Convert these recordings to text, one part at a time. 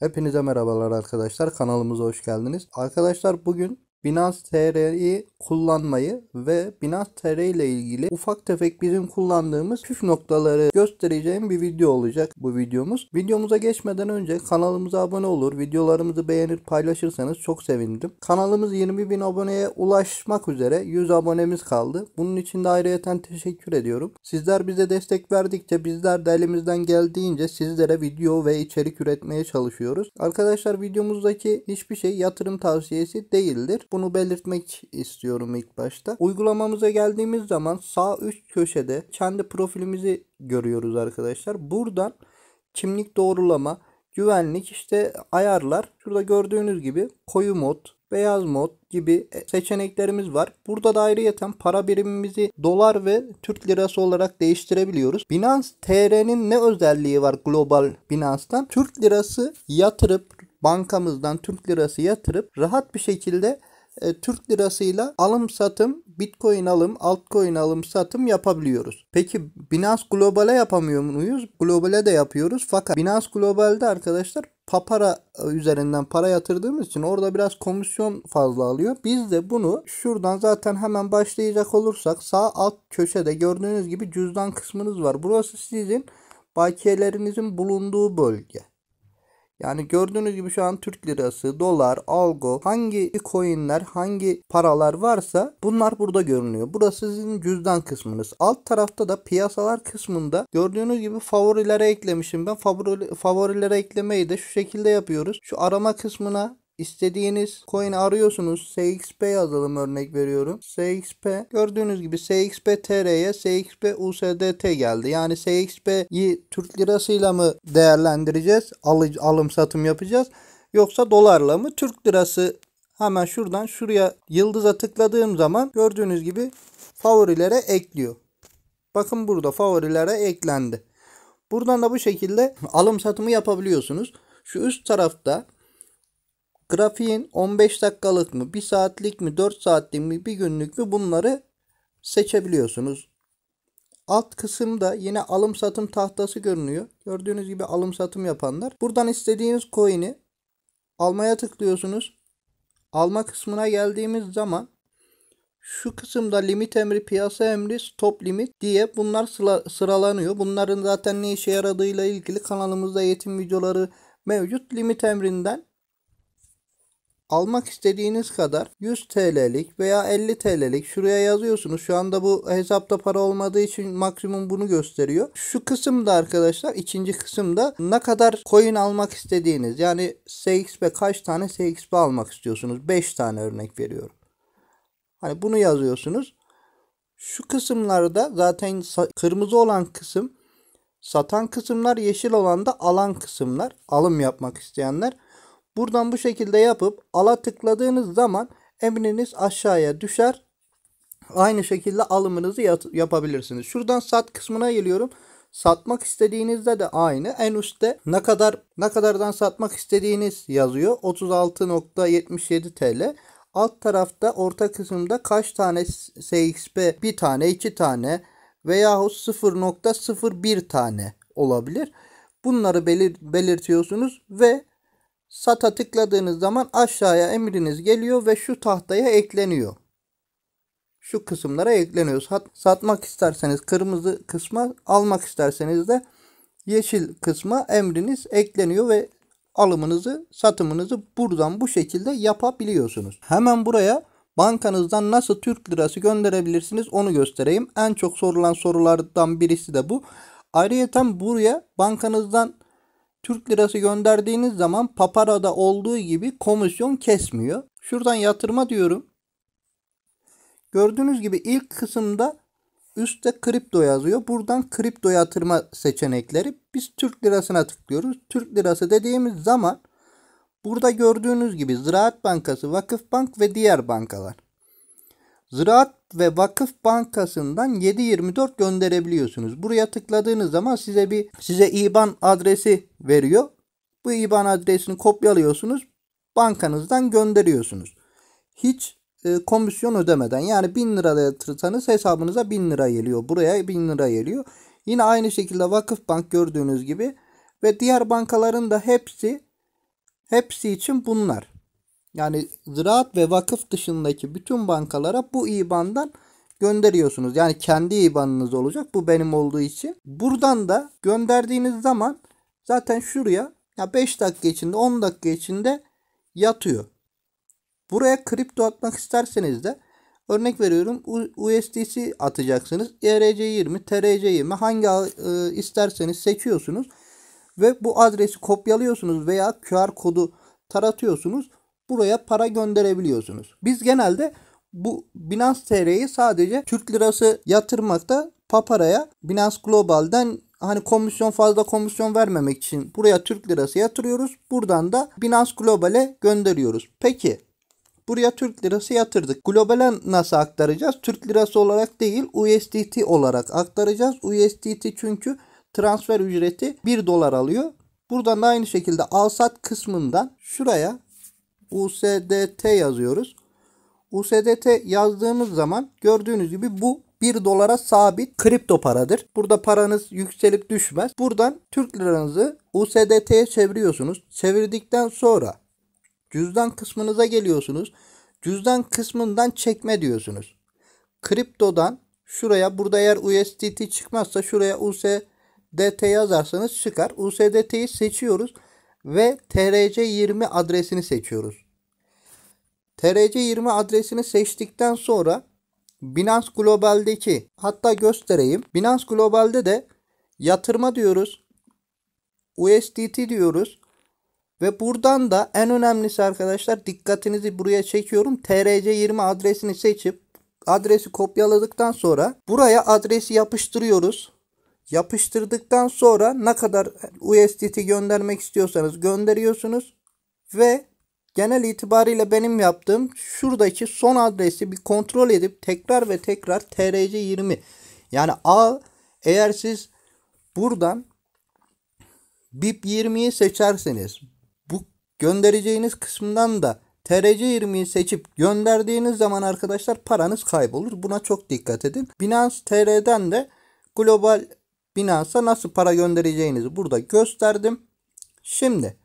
Hepinize merhabalar arkadaşlar. Kanalımıza hoş geldiniz. Arkadaşlar bugün Binance TR'yi kullanmayı ve Binance TR ile ilgili ufak tefek bizim kullandığımız püf noktaları göstereceğim bir video olacak bu videomuz. Videomuza geçmeden önce kanalımıza abone olur, videolarımızı beğenir paylaşırsanız çok sevindim. Kanalımız 20.000 aboneye ulaşmak üzere 100 abonemiz kaldı. Bunun için de ayrıyeten teşekkür ediyorum. Sizler bize destek verdikçe bizler de elimizden geldiğince sizlere video ve içerik üretmeye çalışıyoruz. Arkadaşlar videomuzdaki hiçbir şey yatırım tavsiyesi değildir. Bunu belirtmek istiyorum ilk başta. Uygulamamıza geldiğimiz zaman sağ üst köşede kendi profilimizi görüyoruz arkadaşlar. Buradan kimlik doğrulama, güvenlik işte ayarlar. Şurada gördüğünüz gibi koyu mod, beyaz mod gibi seçeneklerimiz var. Burada da ayrıyeten para birimimizi dolar ve Türk lirası olarak değiştirebiliyoruz. Binance TR'nin ne özelliği var global Binance'tan? Türk lirası yatırıp bankamızdan Türk lirası yatırıp rahat bir şekilde e, Türk lirasıyla alım satım, Bitcoin alım, altcoin alım satım yapabiliyoruz. Peki Binance Global'e yapamıyor muyuz? Global'e de yapıyoruz. Fakat Binance Global'de arkadaşlar papara e, üzerinden para yatırdığımız için orada biraz komisyon fazla alıyor. Biz de bunu şuradan zaten hemen başlayacak olursak sağ alt köşede gördüğünüz gibi cüzdan kısmınız var. Burası sizin bakiyelerinizin bulunduğu bölge. Yani gördüğünüz gibi şu an Türk lirası, dolar, algo, hangi coinler, hangi paralar varsa bunlar burada görünüyor. Burası sizin cüzdan kısmınız. Alt tarafta da piyasalar kısmında gördüğünüz gibi favorilere eklemişim ben. Favori, favorilere eklemeyi de şu şekilde yapıyoruz. Şu arama kısmına istediğiniz coin arıyorsunuz. SXP yazalım örnek veriyorum. SXP gördüğünüz gibi SXP TR'ye SXP USDT geldi. Yani SXP'yi Türk lirasıyla mı değerlendireceğiz? Alı, alım satım yapacağız. Yoksa dolarla mı? Türk lirası hemen şuradan şuraya yıldıza tıkladığım zaman gördüğünüz gibi favorilere ekliyor. Bakın burada favorilere eklendi. Buradan da bu şekilde alım satımı yapabiliyorsunuz. Şu üst tarafta Grafiğin 15 dakikalık mı, 1 saatlik mi, 4 saatlik mi, 1 günlük mü bunları seçebiliyorsunuz. Alt kısımda yine alım satım tahtası görünüyor. Gördüğünüz gibi alım satım yapanlar. Buradan istediğiniz coin'i almaya tıklıyorsunuz. Alma kısmına geldiğimiz zaman şu kısımda limit emri, piyasa emri, stop limit diye bunlar sıralanıyor. Bunların zaten ne işe yaradığıyla ilgili kanalımızda eğitim videoları mevcut. Limit emrinden almak istediğiniz kadar 100 TL'lik veya 50 TL'lik şuraya yazıyorsunuz. Şu anda bu hesapta para olmadığı için maksimum bunu gösteriyor. Şu kısımda arkadaşlar ikinci kısımda ne kadar coin almak istediğiniz yani SXP kaç tane SXP almak istiyorsunuz? 5 tane örnek veriyorum. Hani bunu yazıyorsunuz. Şu kısımlarda zaten kırmızı olan kısım satan kısımlar, yeşil olan da alan kısımlar. Alım yapmak isteyenler. Buradan bu şekilde yapıp ala tıkladığınız zaman emriniz aşağıya düşer. Aynı şekilde alımınızı yapabilirsiniz. Şuradan sat kısmına geliyorum. Satmak istediğinizde de aynı. En üstte ne kadar ne kadardan satmak istediğiniz yazıyor. 36.77 TL. Alt tarafta orta kısımda kaç tane SXP bir tane iki tane veyahut 0.01 tane olabilir. Bunları belir belirtiyorsunuz ve Sata tıkladığınız zaman aşağıya emriniz geliyor ve şu tahtaya ekleniyor. Şu kısımlara ekleniyor. Sat, satmak isterseniz kırmızı kısma, almak isterseniz de yeşil kısma emriniz ekleniyor ve alımınızı, satımınızı buradan bu şekilde yapabiliyorsunuz. Hemen buraya bankanızdan nasıl Türk lirası gönderebilirsiniz onu göstereyim. En çok sorulan sorulardan birisi de bu. Ayrıca buraya bankanızdan Türk lirası gönderdiğiniz zaman paparada olduğu gibi komisyon kesmiyor. Şuradan yatırma diyorum. Gördüğünüz gibi ilk kısımda üstte kripto yazıyor. Buradan kripto yatırma seçenekleri. Biz Türk lirasına tıklıyoruz. Türk lirası dediğimiz zaman burada gördüğünüz gibi Ziraat Bankası, Vakıf Bank ve diğer bankalar. Ziraat ve Vakıf Bankası'ndan 724 gönderebiliyorsunuz. Buraya tıkladığınız zaman size bir size IBAN adresi veriyor. Bu IBAN adresini kopyalıyorsunuz. Bankanızdan gönderiyorsunuz. Hiç e, komisyon ödemeden yani 1000 lira yatırsanız hesabınıza 1000 lira geliyor. Buraya 1000 lira geliyor. Yine aynı şekilde Vakıf Bank gördüğünüz gibi ve diğer bankaların da hepsi hepsi için bunlar. Yani ziraat ve vakıf dışındaki bütün bankalara bu IBAN'dan gönderiyorsunuz. Yani kendi IBAN'ınız olacak. Bu benim olduğu için. Buradan da gönderdiğiniz zaman zaten şuraya ya 5 dakika içinde 10 dakika içinde yatıyor. Buraya kripto atmak isterseniz de örnek veriyorum USDC atacaksınız. ERC20, TRC20 hangi e, isterseniz seçiyorsunuz ve bu adresi kopyalıyorsunuz veya QR kodu taratıyorsunuz buraya para gönderebiliyorsunuz. Biz genelde bu Binance TR'yi sadece Türk lirası yatırmakta Papara'ya Binance Global'den hani komisyon fazla komisyon vermemek için buraya Türk lirası yatırıyoruz. Buradan da Binance Global'e gönderiyoruz. Peki buraya Türk lirası yatırdık. Globale nasıl aktaracağız? Türk lirası olarak değil USDT olarak aktaracağız. USDT çünkü transfer ücreti 1 dolar alıyor. Buradan da aynı şekilde al sat kısmından şuraya USDT yazıyoruz. USDT yazdığımız zaman gördüğünüz gibi bu 1 dolara sabit kripto paradır. Burada paranız yükselip düşmez. Buradan Türk liranızı USDT'ye çeviriyorsunuz. Çevirdikten sonra cüzdan kısmınıza geliyorsunuz. Cüzdan kısmından çekme diyorsunuz. Kriptodan şuraya burada eğer USDT çıkmazsa şuraya USDT yazarsanız çıkar. USDT'yi seçiyoruz ve trc20 adresini seçiyoruz. trc20 adresini seçtikten sonra Binance Global'deki hatta göstereyim. Binance Global'de de yatırma diyoruz. USDT diyoruz. Ve buradan da en önemlisi arkadaşlar dikkatinizi buraya çekiyorum. TRC20 adresini seçip adresi kopyaladıktan sonra buraya adresi yapıştırıyoruz. Yapıştırdıktan sonra ne kadar USDT göndermek istiyorsanız gönderiyorsunuz ve genel itibariyle benim yaptığım şuradaki son adresi bir kontrol edip tekrar ve tekrar TRC20 yani A eğer siz buradan BIP 20'yi seçerseniz bu göndereceğiniz kısmından da TRC 20'yi seçip gönderdiğiniz zaman arkadaşlar paranız kaybolur. Buna çok dikkat edin. Binance TR'den de global Binance'a nasıl para göndereceğinizi burada gösterdim. Şimdi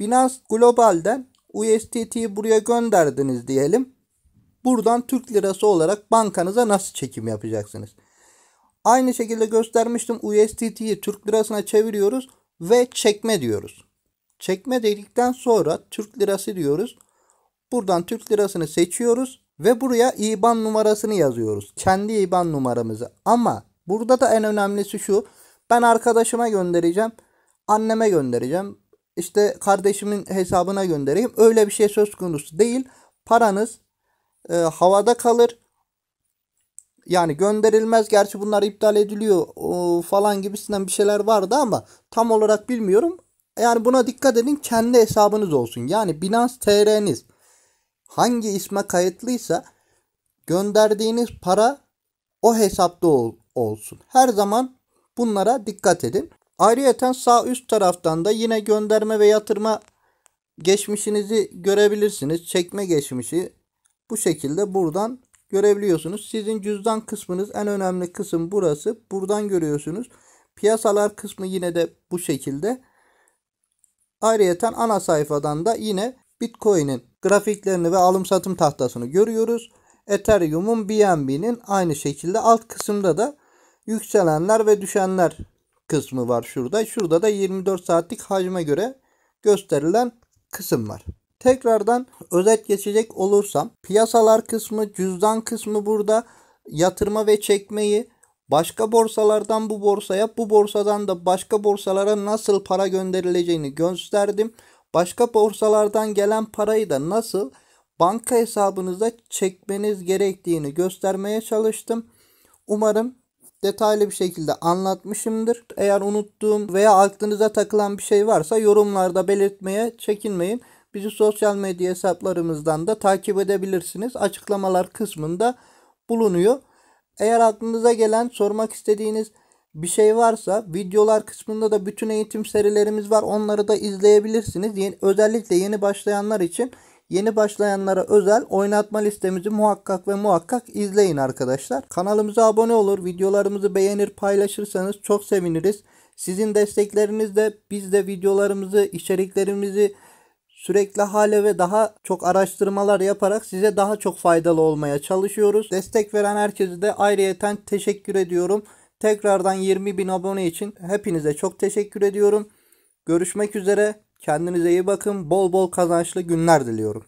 Binance Global'den USDT'yi buraya gönderdiniz diyelim. Buradan Türk lirası olarak bankanıza nasıl çekim yapacaksınız? Aynı şekilde göstermiştim. USDT'yi Türk lirasına çeviriyoruz ve çekme diyoruz. Çekme dedikten sonra Türk lirası diyoruz. Buradan Türk lirasını seçiyoruz ve buraya IBAN numarasını yazıyoruz. Kendi IBAN numaramızı. Ama Burada da en önemlisi şu. Ben arkadaşıma göndereceğim. Anneme göndereceğim. İşte kardeşimin hesabına göndereyim. Öyle bir şey söz konusu değil. Paranız e, havada kalır. Yani gönderilmez. Gerçi bunlar iptal ediliyor o, falan gibisinden bir şeyler vardı ama tam olarak bilmiyorum. Yani buna dikkat edin. Kendi hesabınız olsun. Yani Binance TR'niz hangi isme kayıtlıysa gönderdiğiniz para o hesapta ol, olsun. Her zaman bunlara dikkat edin. Ayrıyeten sağ üst taraftan da yine gönderme ve yatırma geçmişinizi görebilirsiniz. Çekme geçmişi bu şekilde buradan görebiliyorsunuz. Sizin cüzdan kısmınız en önemli kısım burası. Buradan görüyorsunuz. Piyasalar kısmı yine de bu şekilde. Ayrıyeten ana sayfadan da yine Bitcoin'in grafiklerini ve alım satım tahtasını görüyoruz. Ethereum'un BNB'nin aynı şekilde alt kısımda da yükselenler ve düşenler kısmı var şurada. Şurada da 24 saatlik hacme göre gösterilen kısım var. Tekrardan özet geçecek olursam piyasalar kısmı, cüzdan kısmı burada yatırma ve çekmeyi, başka borsalardan bu borsaya, bu borsadan da başka borsalara nasıl para gönderileceğini gösterdim. Başka borsalardan gelen parayı da nasıl banka hesabınıza çekmeniz gerektiğini göstermeye çalıştım. Umarım detaylı bir şekilde anlatmışımdır. Eğer unuttuğum veya aklınıza takılan bir şey varsa yorumlarda belirtmeye çekinmeyin. Bizi sosyal medya hesaplarımızdan da takip edebilirsiniz. Açıklamalar kısmında bulunuyor. Eğer aklınıza gelen sormak istediğiniz bir şey varsa videolar kısmında da bütün eğitim serilerimiz var. Onları da izleyebilirsiniz. özellikle yeni başlayanlar için Yeni başlayanlara özel oynatma listemizi muhakkak ve muhakkak izleyin arkadaşlar. Kanalımıza abone olur, videolarımızı beğenir, paylaşırsanız çok seviniriz. Sizin desteklerinizle biz de videolarımızı, içeriklerimizi sürekli hale ve daha çok araştırmalar yaparak size daha çok faydalı olmaya çalışıyoruz. Destek veren herkese de ayrıyeten teşekkür ediyorum. Tekrardan 20 bin abone için hepinize çok teşekkür ediyorum. Görüşmek üzere. Kendinize iyi bakın. Bol bol kazançlı günler diliyorum.